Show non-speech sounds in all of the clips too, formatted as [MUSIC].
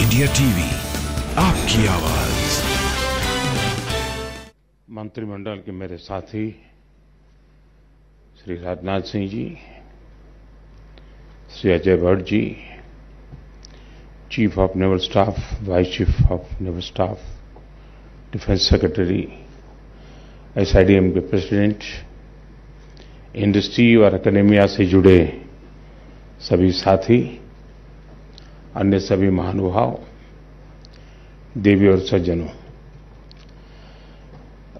India TV आपकी आवाज मंत्रिमंडल के मेरे साथी Shri Rajnath Singh ji Shri Ajay Bhatt ji chief of naval staff vice chief of naval staff defence secretary SIDM के प्रेसिडेंट इंडस्ट्री और अकेडेमिया से जुड़े सभी साथी अन्य सभी महानुभाव देवी और सज्जनों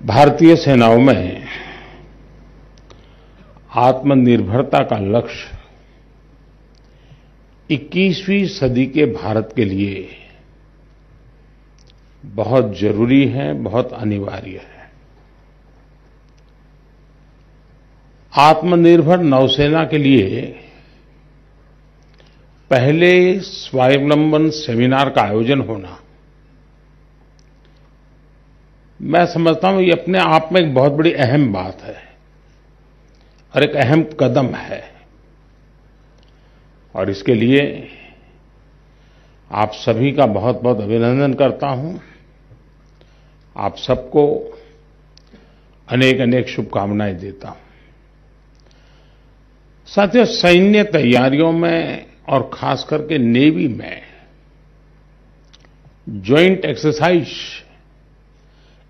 भारतीय सेनाओं में आत्मनिर्भरता का लक्ष्य 21वीं सदी के भारत के लिए बहुत जरूरी है बहुत अनिवार्य है आत्मनिर्भर नौसेना के लिए पहले स्वावलंबन सेमिनार का आयोजन होना मैं समझता हूं ये अपने आप में एक बहुत बड़ी अहम बात है और एक अहम कदम है और इसके लिए आप सभी का बहुत बहुत अभिनंदन करता हूं आप सबको अनेक अनेक शुभकामनाएं देता हूं साथियों सैन्य तैयारियों में और खास करके नेवी में ज्वाइंट एक्सरसाइज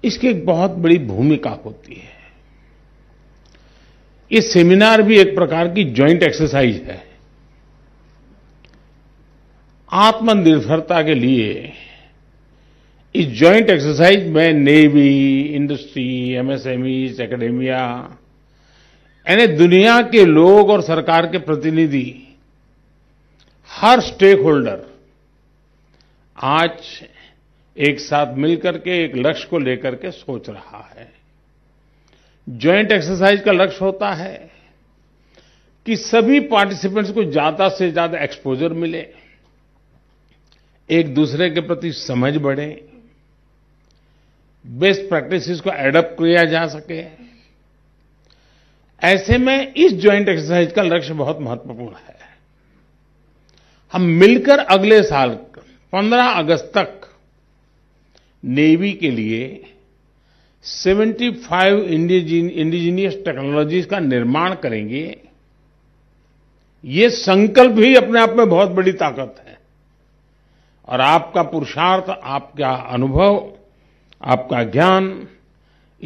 इसकी एक बहुत बड़ी भूमिका होती है ये सेमिनार भी एक प्रकार की ज्वाइंट एक्सरसाइज है आत्मनिर्भरता के लिए इस ज्वाइंट एक्सरसाइज में नेवी इंडस्ट्री एमएसएमई एकेडेमिया यानी दुनिया के लोग और सरकार के प्रतिनिधि हर स्टेक होल्डर आज एक साथ मिलकर के एक लक्ष्य को लेकर के सोच रहा है ज्वाइंट एक्सरसाइज का लक्ष्य होता है कि सभी पार्टिसिपेंट्स को ज्यादा से ज्यादा एक्सपोजर मिले एक दूसरे के प्रति समझ बढ़े बेस्ट प्रैक्टिसेस को एडप्ट किया जा सके ऐसे में इस ज्वाइंट एक्सरसाइज का लक्ष्य बहुत महत्वपूर्ण है हम मिलकर अगले साल 15 अगस्त तक नेवी के लिए 75 इंडिजीनियस टेक्नोलॉजीज का निर्माण करेंगे ये संकल्प ही अपने आप में बहुत बड़ी ताकत है और आपका पुरुषार्थ आपका अनुभव आपका ज्ञान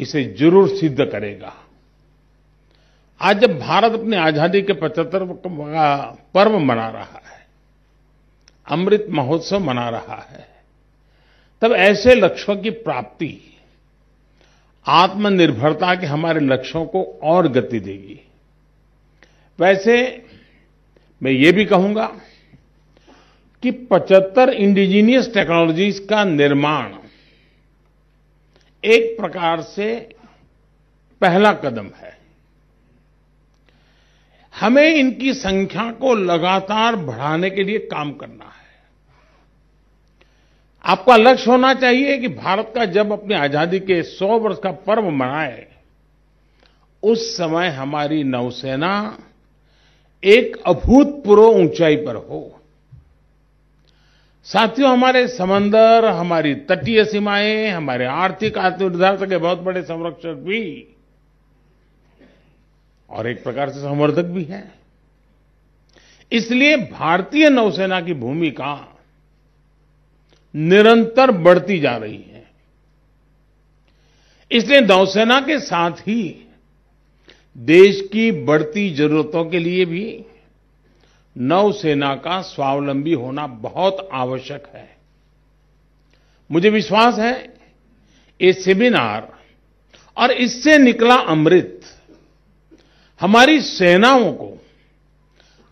इसे जरूर सिद्ध करेगा आज जब भारत अपनी आजादी के पचहत्तर का पर्व मना रहा है अमृत महोत्सव मना रहा है तब ऐसे लक्ष्यों की प्राप्ति आत्मनिर्भरता के हमारे लक्ष्यों को और गति देगी वैसे मैं ये भी कहूंगा कि 75 इंडिजीनियस टेक्नोलॉजीज का निर्माण एक प्रकार से पहला कदम है हमें इनकी संख्या को लगातार बढ़ाने के लिए काम करना है आपका लक्ष्य होना चाहिए कि भारत का जब अपनी आजादी के 100 वर्ष का पर्व मनाए उस समय हमारी नौसेना एक अभूतपूर्व ऊंचाई पर हो साथियों हमारे समंदर हमारी तटीय सीमाएं हमारे आर्थिक आत्मनिर्भरता के बहुत बड़े संरक्षक भी और एक प्रकार से संवर्धक भी है इसलिए भारतीय नौसेना की भूमिका निरंतर बढ़ती जा रही है इसलिए नौसेना के साथ ही देश की बढ़ती जरूरतों के लिए भी नौसेना का स्वावलंबी होना बहुत आवश्यक है मुझे विश्वास है ये सेमिनार और इससे निकला अमृत हमारी सेनाओं को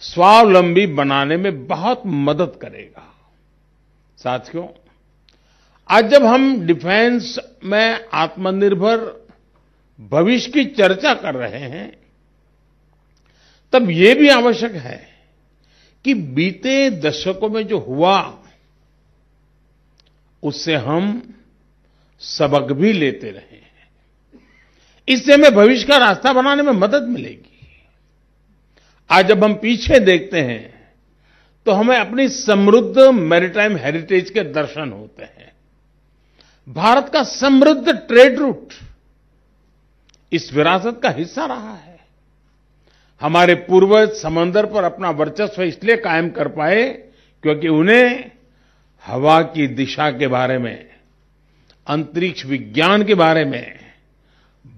स्वावलंबी बनाने में बहुत मदद करेगा साथियों आज जब हम डिफेंस में आत्मनिर्भर भविष्य की चर्चा कर रहे हैं तब ये भी आवश्यक है कि बीते दशकों में जो हुआ उससे हम सबक भी लेते रहें इससे हमें भविष्य का रास्ता बनाने में मदद मिलेगी आज जब हम पीछे देखते हैं तो हमें अपनी समृद्ध मैरिटाइम हेरिटेज के दर्शन होते हैं भारत का समृद्ध ट्रेड रूट इस विरासत का हिस्सा रहा है हमारे पूर्वज समंदर पर अपना वर्चस्व इसलिए कायम कर पाए क्योंकि उन्हें हवा की दिशा के बारे में अंतरिक्ष विज्ञान के बारे में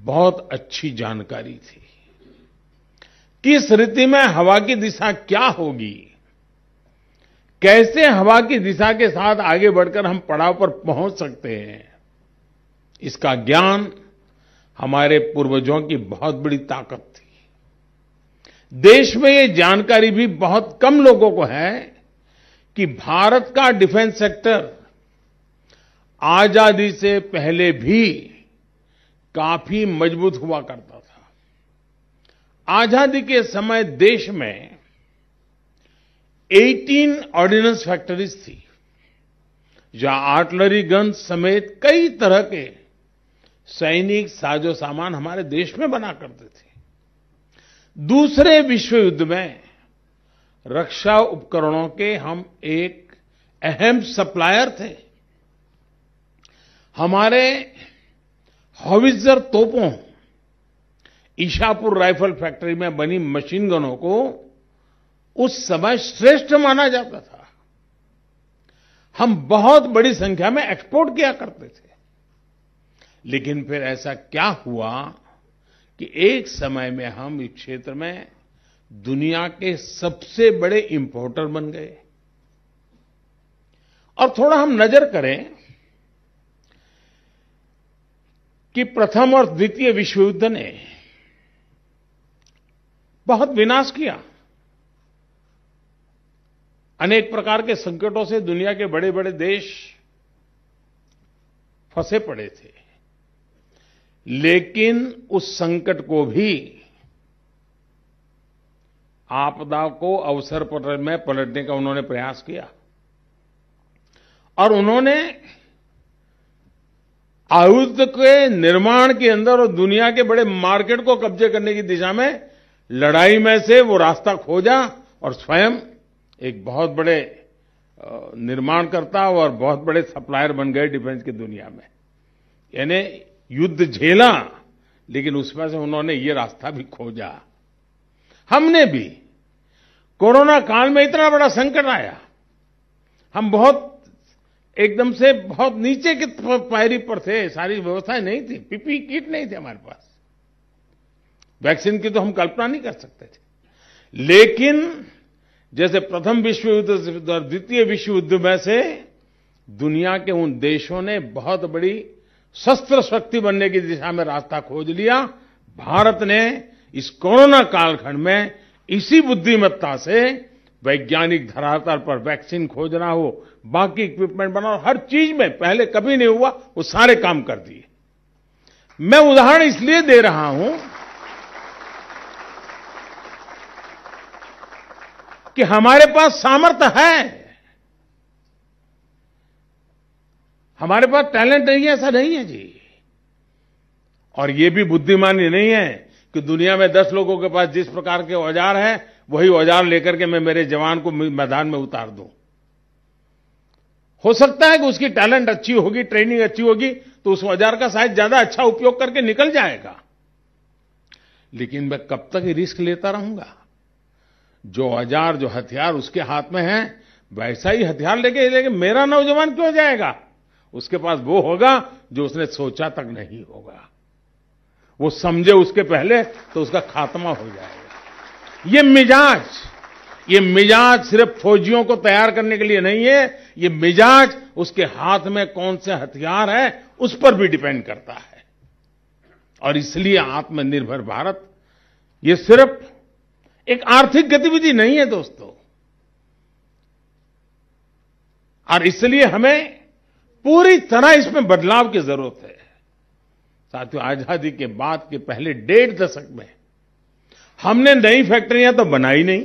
बहुत अच्छी जानकारी थी किस ऋतु में हवा की दिशा क्या होगी कैसे हवा की दिशा के साथ आगे बढ़कर हम पड़ाव पर पहुंच सकते हैं इसका ज्ञान हमारे पूर्वजों की बहुत बड़ी ताकत थी देश में ये जानकारी भी बहुत कम लोगों को है कि भारत का डिफेंस सेक्टर आजादी से पहले भी काफी मजबूत हुआ करता था आजादी के समय देश में 18 ऑर्डिनेंस फैक्ट्रीज थी जहां आर्टलरी गन समेत कई तरह के सैनिक साजो सामान हमारे देश में बना करते थे दूसरे विश्व युद्ध में रक्षा उपकरणों के हम एक अहम सप्लायर थे हमारे हॉविजर तोपों ईशापुर राइफल फैक्ट्री में बनी मशीन गनों को उस समय श्रेष्ठ माना जाता था हम बहुत बड़ी संख्या में एक्सपोर्ट किया करते थे लेकिन फिर ऐसा क्या हुआ कि एक समय में हम इस क्षेत्र में दुनिया के सबसे बड़े इंपोर्टर बन गए और थोड़ा हम नजर करें कि प्रथम और द्वितीय विश्व युद्ध ने बहुत विनाश किया अनेक प्रकार के संकटों से दुनिया के बड़े बड़े देश फंसे पड़े थे लेकिन उस संकट को भी आपदा को अवसर पर में पलटने का उन्होंने प्रयास किया और उन्होंने आयुध के निर्माण के अंदर और दुनिया के बड़े मार्केट को कब्जे करने की दिशा में लड़ाई में से वो रास्ता खोजा और स्वयं एक बहुत बड़े निर्माणकर्ता और बहुत बड़े सप्लायर बन गए डिफेंस की दुनिया में यानी युद्ध झेला लेकिन उसमें से उन्होंने ये रास्ता भी खोजा हमने भी कोरोना काल में इतना बड़ा संकट आया हम बहुत एकदम से बहुत नीचे के पायरी पर थे सारी व्यवस्थाएं नहीं थी पीपी किट नहीं थी हमारे पास वैक्सीन की तो हम कल्पना नहीं कर सकते थे लेकिन जैसे प्रथम विश्व युद्ध और द्वितीय विश्व युद्ध में से दुनिया के उन देशों ने बहुत बड़ी शस्त्र शक्ति बनने की दिशा में रास्ता खोज लिया भारत ने इस कोरोना कालखंड में इसी बुद्धिमत्ता से वैज्ञानिक धरातल पर वैक्सीन खोजना हो बाकी इक्विपमेंट बनाना हर चीज में पहले कभी नहीं हुआ वो सारे काम कर दिए मैं उदाहरण इसलिए दे रहा हूं कि हमारे पास सामर्थ्य है हमारे पास टैलेंट नहीं है ऐसा नहीं है जी और ये भी बुद्धिमानी नहीं है कि दुनिया में दस लोगों के पास जिस प्रकार के औजार हैं वही औजार लेकर के मैं मेरे जवान को मैदान में उतार दूं हो सकता है कि उसकी टैलेंट अच्छी होगी ट्रेनिंग अच्छी होगी तो उस औजार का शायद ज्यादा अच्छा उपयोग करके निकल जाएगा लेकिन मैं कब तक रिस्क लेता रहूंगा जो औजार जो हथियार उसके हाथ में है वैसा ही हथियार लेके लेकिन मेरा नौजवान क्यों जाएगा उसके पास वो होगा जो उसने सोचा तक नहीं होगा वो समझे उसके पहले तो उसका खात्मा हो जाएगा ये मिजाज ये मिजाज सिर्फ फौजियों को तैयार करने के लिए नहीं है ये मिजाज उसके हाथ में कौन से हथियार है उस पर भी डिपेंड करता है और इसलिए आत्मनिर्भर भारत ये सिर्फ एक आर्थिक गतिविधि नहीं है दोस्तों और इसलिए हमें पूरी तरह इसमें बदलाव की जरूरत है साथियों आजादी के बाद के पहले डेढ़ दशक में हमने नई फैक्ट्रियां तो बनाई नहीं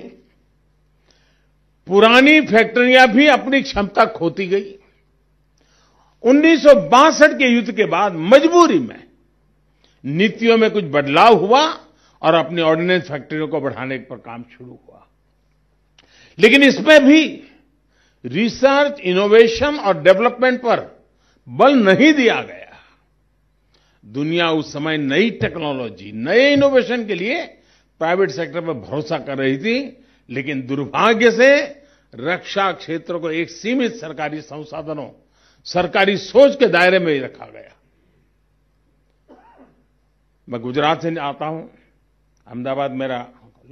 पुरानी फैक्ट्रियां भी अपनी क्षमता खोती गई उन्नीस के युद्ध के बाद मजबूरी में नीतियों में कुछ बदलाव हुआ और अपनी ऑर्डिनेंस फैक्ट्रियों को बढ़ाने पर काम शुरू हुआ लेकिन इसमें भी रिसर्च इनोवेशन और डेवलपमेंट पर बल नहीं दिया गया दुनिया उस समय नई टेक्नोलॉजी नए इनोवेशन के लिए प्राइवेट सेक्टर पर भरोसा कर रही थी लेकिन दुर्भाग्य से रक्षा क्षेत्र को एक सीमित सरकारी संसाधनों सरकारी सोच के दायरे में ही रखा गया मैं गुजरात से आता हूं अहमदाबाद मेरा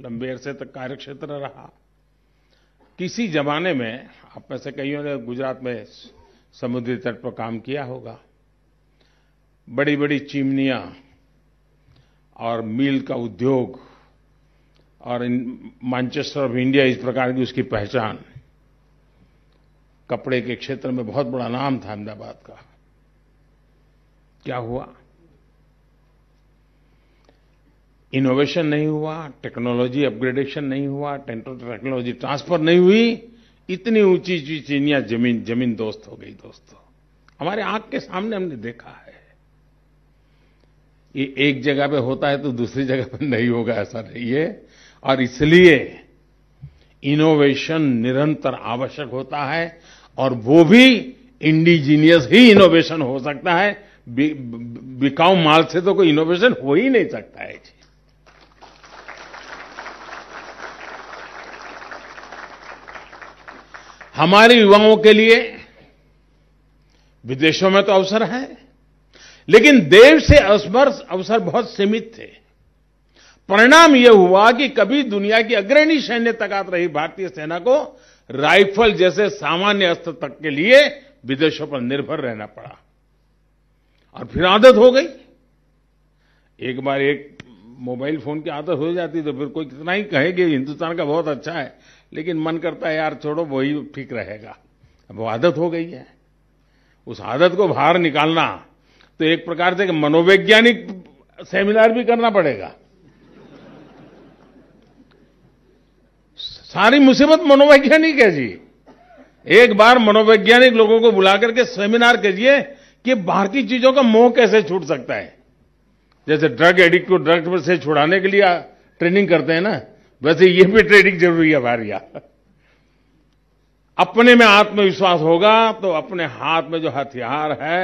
लंबे अरसे तक कार्यक्षेत्र रहा किसी जमाने में आप में से कईयों ने गुजरात में समुद्री तट पर काम किया होगा बड़ी बड़ी चिमनियां और मिल का उद्योग और मानचेस्टर ऑफ इंडिया इस प्रकार की उसकी पहचान कपड़े के क्षेत्र में बहुत बड़ा नाम था अहमदाबाद का क्या हुआ इनोवेशन नहीं हुआ टेक्नोलॉजी अपग्रेडेशन नहीं हुआ टेक्नोलॉजी ट्रांसफर नहीं हुई इतनी ऊंची ऊंची चीनियां जमीन जमीन दोस्त हो गई दोस्तों हमारे आंख के सामने हमने देखा है ये एक जगह पे होता है तो दूसरी जगह पे नहीं होगा ऐसा नहीं है और इसलिए इनोवेशन निरंतर आवश्यक होता है और वो भी इंडिजीनियस ही इनोवेशन हो सकता है बिकाऊ माल से तो कोई इनोवेशन हो ही नहीं सकता है जी हमारे युवाओं के लिए विदेशों में तो अवसर है लेकिन देश से असमर्थ अवसर बहुत सीमित थे परिणाम यह हुआ कि कभी दुनिया की अग्रणी सैन्य ताकत रही भारतीय सेना को राइफल जैसे सामान्य अस्त्र तक के लिए विदेशों पर निर्भर रहना पड़ा और फिर आदत हो गई एक बार एक मोबाइल फोन की आदत हो जाती तो फिर कोई कितना ही कहेगी हिंदुस्तान का बहुत अच्छा है लेकिन मन करता है यार छोड़ो वही ठीक रहेगा अब वो आदत हो गई है उस आदत को बाहर निकालना तो एक प्रकार से मनोवैज्ञानिक सेमिनार भी करना पड़ेगा सारी मुसीबत मनोवैज्ञानिक है जी एक बार मनोवैज्ञानिक लोगों को बुला करके सेमिनार कीजिए कि बाहर की चीजों का मोह कैसे छूट सकता है जैसे ड्रग एडिक्ट को ड्रग से छुड़ाने के लिए ट्रेनिंग करते हैं ना वैसे ये भी ट्रेनिंग जरूरी है भारिया अपने में आत्मविश्वास होगा तो अपने हाथ में जो हथियार है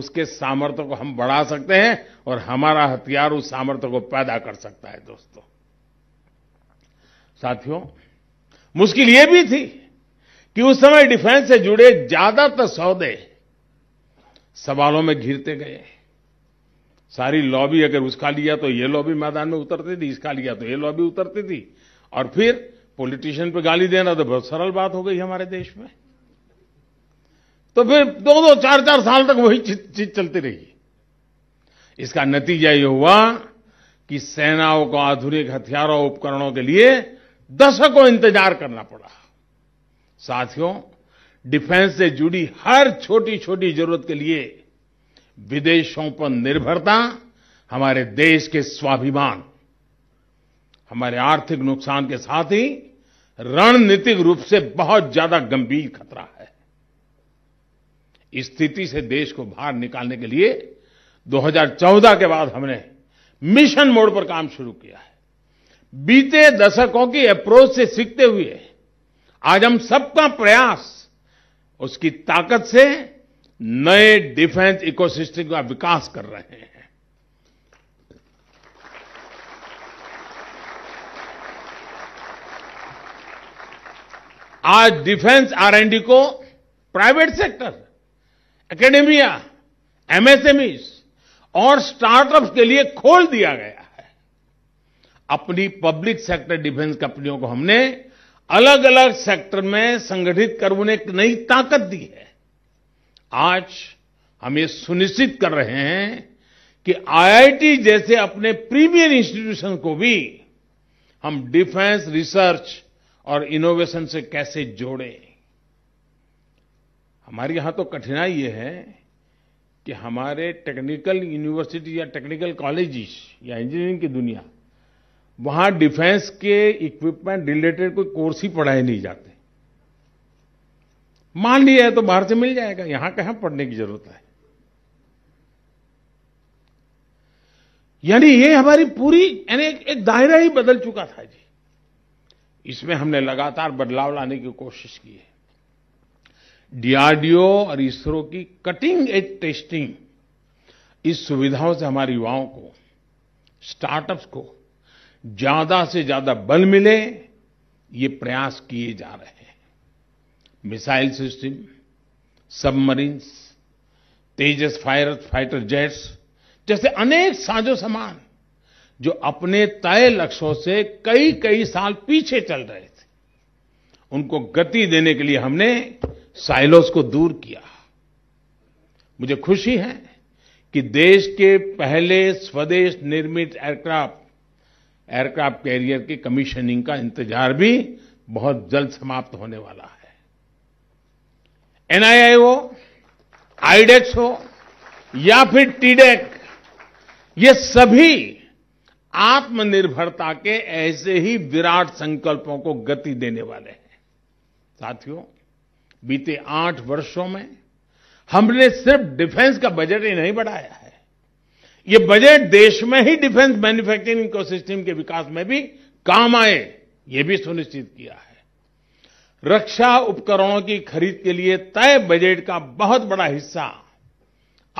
उसके सामर्थ्य को हम बढ़ा सकते हैं और हमारा हथियार उस सामर्थ्य को पैदा कर सकता है दोस्तों साथियों मुश्किल ये भी थी कि उस समय डिफेंस से जुड़े ज्यादातर सौदे सवालों में घिरते गए सारी लॉबी अगर उसका लिया तो ये लॉबी मैदान में उतरती थी इसका लिया तो ये लॉबी उतरती थी और फिर पॉलिटिशियन पे गाली देना तो बहुत सरल बात हो गई हमारे देश में तो फिर दो दो चार चार साल तक वही चीज चलती रही इसका नतीजा ये हुआ कि सेनाओं को आधुनिक हथियारों उपकरणों के लिए दशकों इंतजार करना पड़ा साथियों डिफेंस से जुड़ी हर छोटी छोटी जरूरत के लिए विदेशों पर निर्भरता हमारे देश के स्वाभिमान हमारे आर्थिक नुकसान के साथ ही रणनीतिक रूप से बहुत ज्यादा गंभीर खतरा है इस स्थिति से देश को बाहर निकालने के लिए 2014 के बाद हमने मिशन मोड पर काम शुरू किया है बीते दशकों की अप्रोच से सीखते हुए आज हम सबका प्रयास उसकी ताकत से नए डिफेंस इकोसिस्टम का विकास कर रहे हैं आज डिफेंस आरएनडी को प्राइवेट सेक्टर एकेडमिया एमएसएमईस और स्टार्टअप्स के लिए खोल दिया गया है अपनी पब्लिक सेक्टर डिफेंस कंपनियों को हमने अलग अलग सेक्टर में संगठित कर उन्हें एक नई ताकत दी है आज हम ये सुनिश्चित कर रहे हैं कि आईआईटी जैसे अपने प्रीमियर इंस्टीट्यूशन को भी हम डिफेंस रिसर्च और इनोवेशन से कैसे जोड़ें हमारे यहां तो कठिनाई ये है कि हमारे टेक्निकल यूनिवर्सिटी या टेक्निकल कॉलेजेस या इंजीनियरिंग की दुनिया वहां डिफेंस के इक्विपमेंट रिलेटेड कोई कोर्स ही पढ़ाए नहीं जाते मान लिया है तो बाहर से मिल जाएगा यहां कहां पढ़ने की जरूरत है यानी ये हमारी पूरी यानी एक दायरा ही बदल चुका था जी इसमें हमने लगातार बदलाव लाने की कोशिश की है डीआरडीओ और इसरो की कटिंग एज टेस्टिंग इस सुविधाओं से हमारे युवाओं को स्टार्टअप्स को ज्यादा से ज्यादा बल मिले ये प्रयास किए जा रहे हैं missile system submarines Tejas fire fighter jets जैसे अनेक साजो सामान जो अपने तय लक्ष्यों से कई कई साल पीछे चल रहे थे उनको गति देने के लिए हमने साइलोस को दूर किया मुझे खुशी है कि देश के पहले स्वदेश निर्मित एयरक्राफ्ट एयरक्राफ्ट कैरियर की कमिशनिंग का इंतजार भी बहुत जल्द समाप्त होने वाला है एनआईआई हो आईडेक्स हो या फिर टीडेक ये सभी आत्मनिर्भरता के ऐसे ही विराट संकल्पों को गति देने वाले हैं साथियों बीते आठ वर्षों में हमने सिर्फ डिफेंस का बजट ही नहीं बढ़ाया है ये बजट देश में ही डिफेंस मैन्युफैक्चरिंग इकोसिस्टम के विकास में भी काम आए ये भी सुनिश्चित किया है रक्षा उपकरणों की खरीद के लिए तय बजट का बहुत बड़ा हिस्सा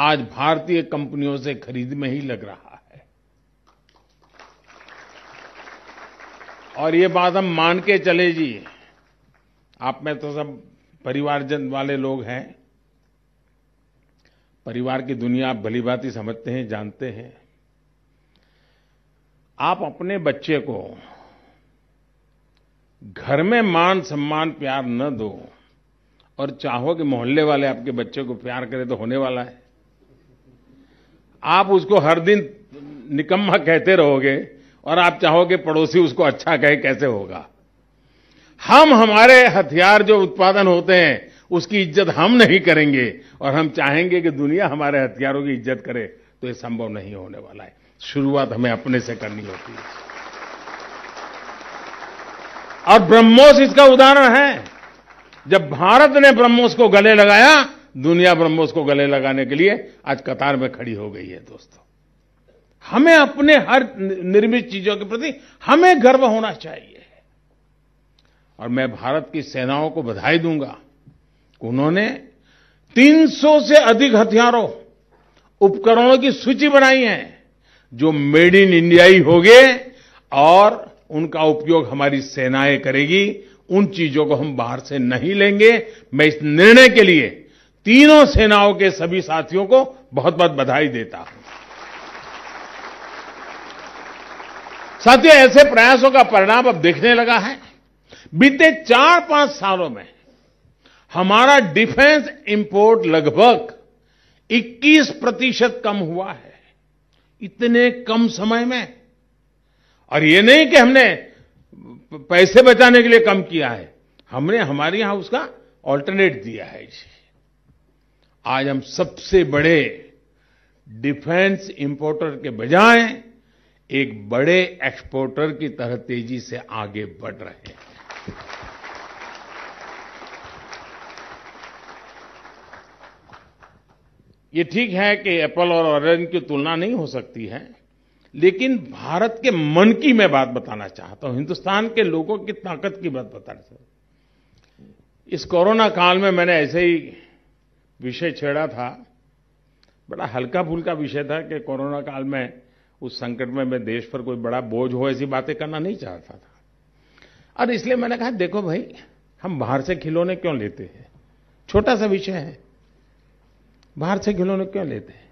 आज भारतीय कंपनियों से खरीद में ही लग रहा है और ये बात हम मान के चले जी आप में तो सब परिवारजन वाले लोग हैं परिवार की दुनिया आप भलीभांति समझते हैं जानते हैं आप अपने बच्चे को घर में मान सम्मान प्यार न दो और चाहो कि मोहल्ले वाले आपके बच्चे को प्यार करें तो होने वाला है आप उसको हर दिन निकम्मा कहते रहोगे और आप चाहोगे पड़ोसी उसको अच्छा कहे कैसे होगा हम हमारे हथियार जो उत्पादन होते हैं उसकी इज्जत हम नहीं करेंगे और हम चाहेंगे कि दुनिया हमारे हथियारों की इज्जत करे तो ये संभव नहीं होने वाला है शुरुआत हमें अपने से करनी होती है और ब्रह्मोस इसका उदाहरण है जब भारत ने ब्रह्मोस को गले लगाया दुनिया ब्रह्मोस को गले लगाने के लिए आज कतार में खड़ी हो गई है दोस्तों हमें अपने हर निर्मित चीजों के प्रति हमें गर्व होना चाहिए और मैं भारत की सेनाओं को बधाई दूंगा उन्होंने 300 से अधिक हथियारों उपकरणों की सूची बनाई है जो मेड इन इंडिया ही होंगे और उनका उपयोग हमारी सेनाएं करेगी उन चीजों को हम बाहर से नहीं लेंगे मैं इस निर्णय के लिए तीनों सेनाओं के सभी साथियों को बहुत बहुत बधाई देता हूं साथियों ऐसे प्रयासों का परिणाम अब देखने लगा है बीते चार पांच सालों में हमारा डिफेंस इम्पोर्ट लगभग 21 प्रतिशत कम हुआ है इतने कम समय में और ये नहीं कि हमने पैसे बचाने के लिए कम किया है हमने हमारे यहां उसका ऑल्टरनेट दिया है जी आज हम सबसे बड़े डिफेंस इंपोर्टर के बजाय एक बड़े एक्सपोर्टर की तरह तेजी से आगे बढ़ रहे हैं ये ठीक है कि एप्पल और ऑरेंज की तुलना नहीं हो सकती है लेकिन भारत के मन की मैं बात बताना चाहता हूँ हिंदुस्तान के लोगों की ताकत की बात बताना चाहता हूँ इस कोरोना काल में मैंने ऐसे ही विषय छेड़ा था बड़ा हल्का फुल्का विषय था कि कोरोना काल में उस संकट में मैं देश पर कोई बड़ा बोझ हो ऐसी बातें करना नहीं चाहता था और इसलिए मैंने कहा देखो भाई हम बाहर से खिलौने क्यों लेते हैं छोटा सा विषय है बाहर से खिलौने क्यों लेते हैं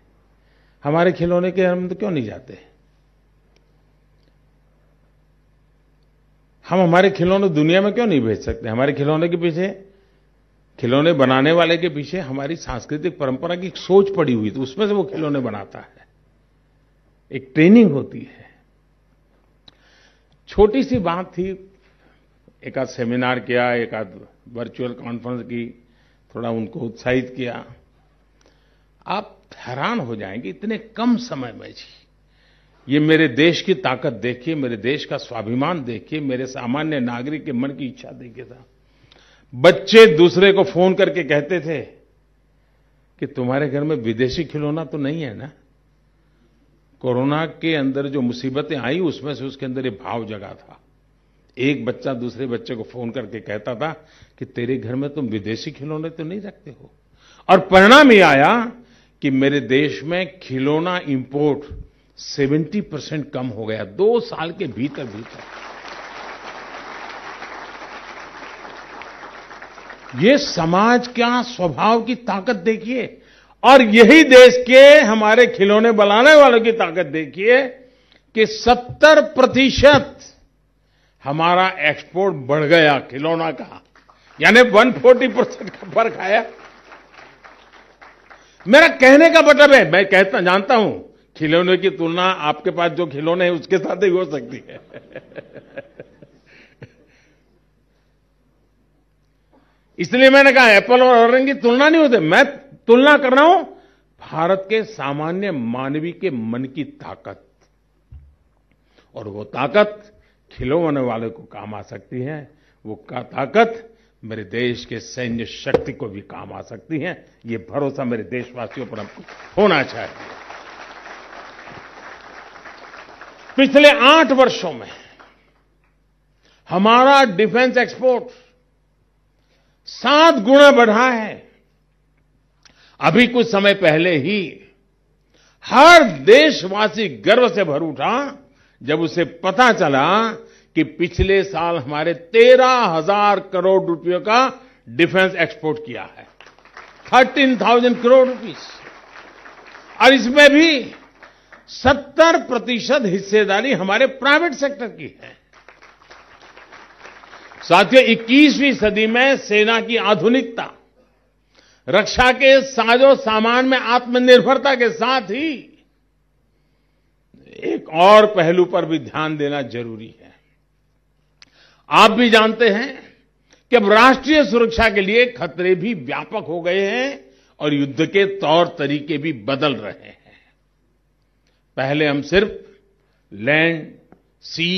हमारे खिलौने के हम तो क्यों नहीं जाते हम हमारे खिलौने दुनिया में क्यों नहीं भेज सकते हमारे खिलौने के पीछे खिलौने बनाने वाले के पीछे हमारी सांस्कृतिक परंपरा की सोच पड़ी हुई तो उसमें से वो खिलौने बनाता है एक ट्रेनिंग होती है छोटी सी बात थी एक आध सेमिनार किया एक आध वर्चुअल कॉन्फ्रेंस की थोड़ा उनको उत्साहित किया आप हैरान हो जाएंगे इतने कम समय में जी ये मेरे देश की ताकत देखिए मेरे देश का स्वाभिमान देखिए मेरे सामान्य नागरिक के मन की इच्छा देखिए था बच्चे दूसरे को फोन करके कहते थे कि तुम्हारे घर में विदेशी खिलौना तो नहीं है ना कोरोना के अंदर जो मुसीबतें आई उसमें से उसके अंदर ये भाव जगा था एक बच्चा दूसरे बच्चे को फोन करके कहता था कि तेरे घर में तुम विदेशी खिलौने तो नहीं रखते हो और परिणाम ये आया कि मेरे देश में खिलौना इम्पोर्ट 70 परसेंट कम हो गया दो साल के भीतरभीतर ये समाज का स्वभाव की ताकत देखिए और यही देश के हमारे खिलौने बनाने वालों की ताकत देखिए कि 70 प्रतिशत हमारा एक्सपोर्ट बढ़ गया खिलौना का यानी 140 परसेंट का फर्क आया मेरा कहने का मतलब है मैं कहता जानता हूं खिलौने की तुलना आपके पास जो खिलौने हैं उसके साथ ही हो सकती है [LAUGHS] इसलिए मैंने कहा एप्पल और ऑरेंज की तुलना नहीं होती मैं तुलना कर रहा हूं भारत के सामान्य मानवी के मन की ताकत और वो ताकत खिलौने वाले को काम आ सकती है वो का ताकत मेरे देश के सैन्य शक्ति को भी काम आ सकती है ये भरोसा मेरे देशवासियों पर हमको होना चाहिए पिछले आठ वर्षों में हमारा डिफेंस एक्सपोर्ट सात गुना बढ़ा है अभी कुछ समय पहले ही हर देशवासी गर्व से भर उठा जब उसे पता चला कि पिछले साल हमारे तेरह हजार करोड़ रुपये का डिफेंस एक्सपोर्ट किया है थर्टीन थाउजेंड करोड़ रूपीस और इसमें भी 70 प्रतिशत हिस्सेदारी हमारे प्राइवेट सेक्टर की है साथियों 21वीं सदी में सेना की आधुनिकता रक्षा के साजो सामान में आत्मनिर्भरता के साथ ही एक और पहलू पर भी ध्यान देना जरूरी है आप भी जानते हैं कि अब राष्ट्रीय सुरक्षा के लिए खतरे भी व्यापक हो गए हैं और युद्ध के तौर तरीके भी बदल रहे हैं पहले हम सिर्फ लैंड सी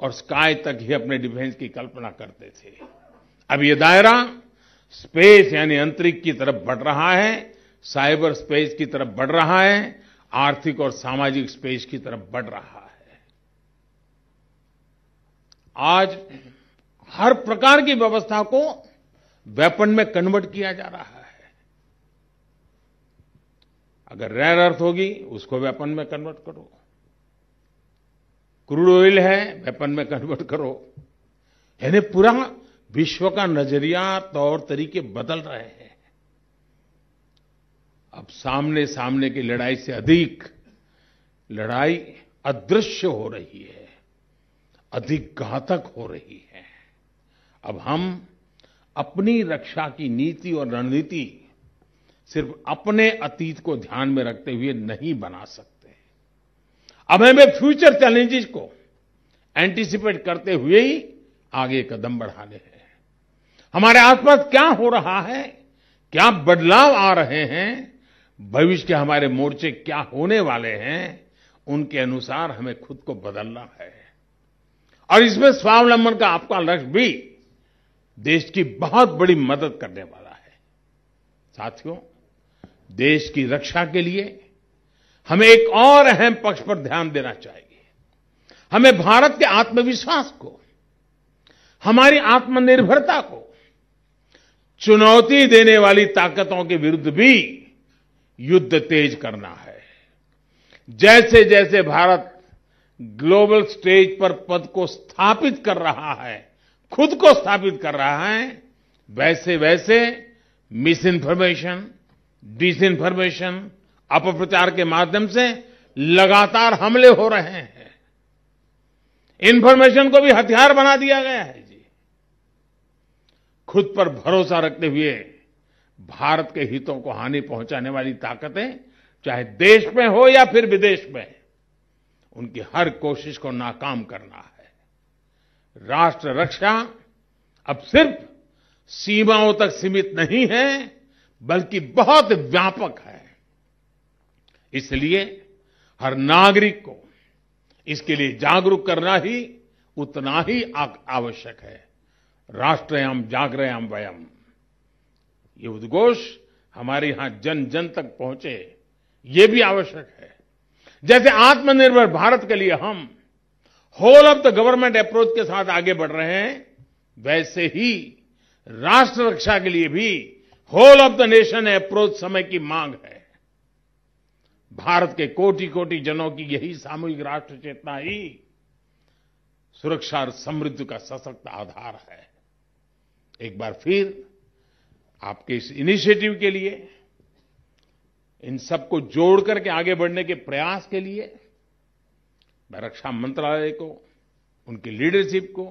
और स्काई तक ही अपने डिफेंस की कल्पना करते थे अब ये दायरा स्पेस यानी अंतरिक्ष की तरफ बढ़ रहा है साइबर स्पेस की तरफ बढ़ रहा है आर्थिक और सामाजिक स्पेस की तरफ बढ़ रहा है आज हर प्रकार की व्यवस्था को वेपन में कन्वर्ट किया जा रहा है अगर रेयर अर्थ होगी उसको वेपन में कन्वर्ट करो क्रूड ऑयल है वेपन में कन्वर्ट करो यानी पूरा विश्व का नजरिया तौर तरीके बदल रहे हैं अब सामने सामने की लड़ाई से अधिक लड़ाई अदृश्य हो रही है अधिक घातक हो रही है अब हम अपनी रक्षा की नीति और रणनीति सिर्फ अपने अतीत को ध्यान में रखते हुए नहीं बना सकते अब हमें फ्यूचर चैलेंजेस को एंटिसिपेट करते हुए ही आगे कदम बढ़ाने हैं हमारे आसपास क्या हो रहा है क्या बदलाव आ रहे हैं भविष्य के हमारे मोर्चे क्या होने वाले हैं उनके अनुसार हमें खुद को बदलना है और इसमें स्वावलंबन का आपका लक्ष्य भी देश की बहुत बड़ी मदद करने वाला है साथियों देश की रक्षा के लिए हमें एक और अहम पक्ष पर ध्यान देना चाहिए हमें भारत के आत्मविश्वास को हमारी आत्मनिर्भरता को चुनौती देने वाली ताकतों के विरुद्ध भी युद्ध तेज करना है जैसे जैसे भारत ग्लोबल स्टेज पर पद को स्थापित कर रहा है खुद को स्थापित कर रहा है वैसे वैसे डिस इन्फॉर्मेशन अपप्रचार के माध्यम से लगातार हमले हो रहे हैं इन्फॉर्मेशन को भी हथियार बना दिया गया है जी खुद पर भरोसा रखते हुए भारत के हितों को हानि पहुंचाने वाली ताकतें चाहे देश में हो या फिर विदेश में उनकी हर कोशिश को नाकाम करना है राष्ट्र रक्षा अब सिर्फ सीमाओं तक सीमित नहीं है बल्कि बहुत व्यापक है इसलिए हर नागरिक को इसके लिए जागरूक करना ही उतना ही आवश्यक है राष्ट्रयाम जागरयाम वयम ये उद्घोष हमारे यहां जन जन तक पहुंचे ये भी आवश्यक है जैसे आत्मनिर्भर भारत के लिए हम whole of the government approach के साथ आगे बढ़ रहे हैं वैसे ही राष्ट्र रक्षा के लिए भी whole of the nation approach समय की मांग है भारत के कोटि कोटि जनों की यही सामूहिक राष्ट्र चेतना ही सुरक्षा और समृद्धि का सशक्त आधार है एक बार फिर आपके इस इनिशिएटिव के लिए इन सबको जोड़ करके आगे बढ़ने के प्रयास के लिए मैं रक्षा मंत्रालय को उनकी लीडरशिप को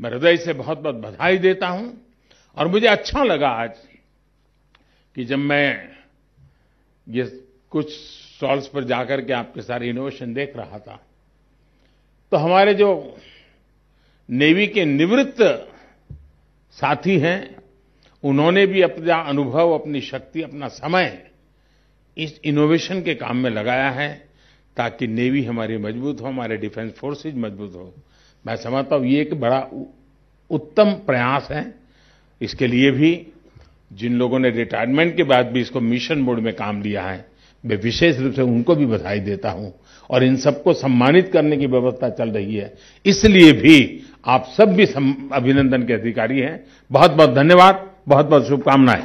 मैं हृदय से बहुत बहुत बधाई देता हूं और मुझे अच्छा लगा आज कि जब मैं ये कुछ स्टॉल्स पर जाकर के आपके सारे इनोवेशन देख रहा था तो हमारे जो नेवी के निवृत्त साथी हैं उन्होंने भी अपना अनुभव अपनी शक्ति अपना समय इस इनोवेशन के काम में लगाया है ताकि नेवी हमारी मजबूत हो हमारे डिफेंस फोर्सेस मजबूत हो मैं समझता हूँ ये एक बड़ा उत्तम प्रयास है इसके लिए भी जिन लोगों ने रिटायरमेंट के बाद भी इसको मिशन मोड में काम लिया है मैं विशेष रूप से उनको भी बधाई देता हूँ और इन सबको सम्मानित करने की व्यवस्था चल रही है इसलिए भी आप सब भी अभिनंदन के अधिकारी हैं बहुत बहुत धन्यवाद बहुत बहुत शुभकामनाएं